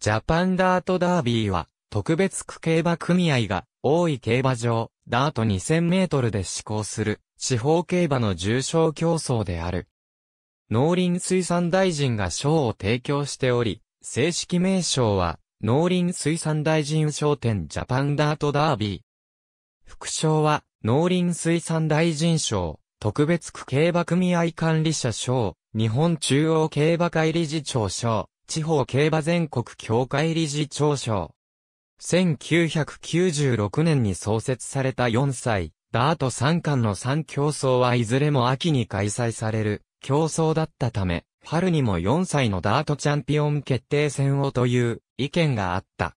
ジャパンダートダービーは、特別区競馬組合が、大井競馬場、ダート2000メートルで施行する、地方競馬の重賞競争である。農林水産大臣が賞を提供しており、正式名称は、農林水産大臣商店ジャパンダートダービー。副賞は、農林水産大臣賞、特別区競馬組合管理者賞、日本中央競馬会理事長賞、地方競馬全国協会理事長賞。1996年に創設された4歳、ダート3冠の3競争はいずれも秋に開催される競争だったため、春にも4歳のダートチャンピオン決定戦をという意見があった。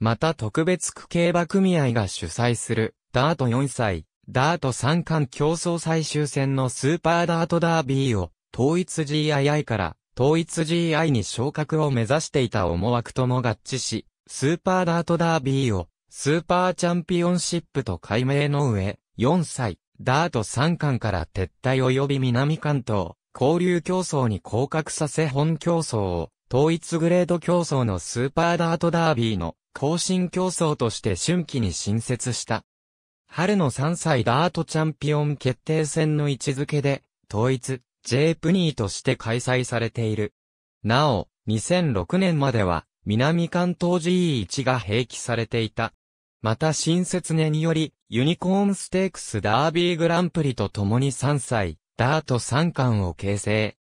また特別区競馬組合が主催するダート4歳、ダート3冠競争最終戦のスーパーダートダービーを統一 GII から統一 GI に昇格を目指していた思惑とも合致し、スーパーダートダービーを、スーパーチャンピオンシップと改名の上、4歳、ダート3巻から撤退及び南関東、交流競争に降格させ本競争を、統一グレード競争のスーパーダートダービーの更新競争として春季に新設した。春の3歳ダートチャンピオン決定戦の位置づけで、統一、J プニーとして開催されている。なお、2006年までは、南関東 GE1 が併記されていた。また新設年により、ユニコーンステークスダービーグランプリと共に3歳、ダート3冠を形成。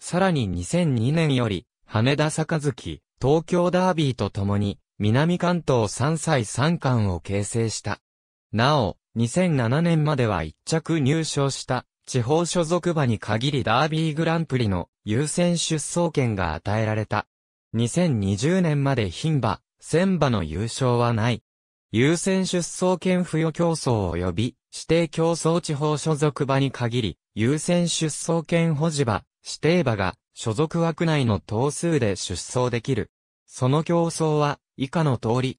さらに2002年より、羽田坂月、東京ダービーと共に、南関東3歳3冠を形成した。なお、2007年までは1着入賞した。地方所属馬に限りダービーグランプリの優先出走権が与えられた。2020年まで牝馬、千馬の優勝はない。優先出走権付与競争及び指定競争地方所属馬に限り優先出走権保持馬、指定馬が所属枠内の頭数で出走できる。その競争は以下の通り。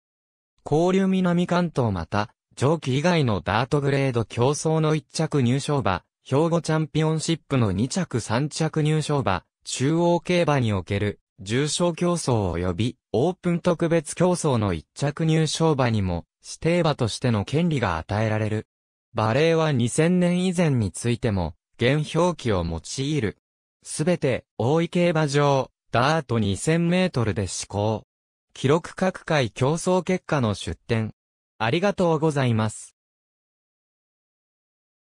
交流南関東また上記以外のダートグレード競争の一着入賞馬、兵庫チャンピオンシップの2着3着入賞馬、中央競馬における重賞競争及びオープン特別競争の1着入賞馬にも指定馬としての権利が与えられる。馬齢は2000年以前についても、現表記を用いる。すべて、大井競馬場、ダート2000メートルで施行。記録各界競争結果の出展。ありがとうございます。